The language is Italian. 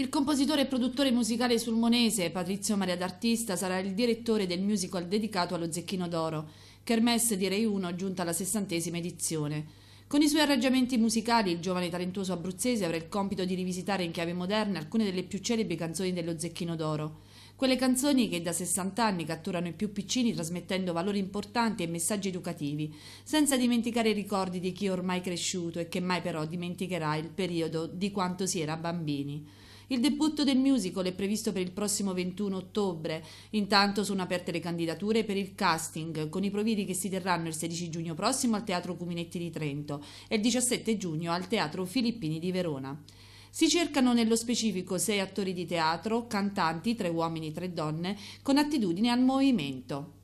Il compositore e produttore musicale sulmonese Patrizio Maria d'Artista sarà il direttore del musical dedicato allo Zecchino d'Oro, Kermesse di Rai 1 giunta alla sessantesima edizione. Con i suoi arrangiamenti musicali, il giovane talentuoso abruzzese avrà il compito di rivisitare in chiave moderna alcune delle più celebri canzoni dello Zecchino d'Oro. Quelle canzoni che da 60 anni catturano i più piccini trasmettendo valori importanti e messaggi educativi, senza dimenticare i ricordi di chi è ormai cresciuto e che mai però dimenticherà il periodo di quanto si era bambini. Il debutto del musical è previsto per il prossimo 21 ottobre. Intanto sono aperte le candidature per il casting, con i provini che si terranno il 16 giugno prossimo al Teatro Cuminetti di Trento e il 17 giugno al Teatro Filippini di Verona. Si cercano nello specifico sei attori di teatro, cantanti, tre uomini e tre donne, con attitudine al movimento.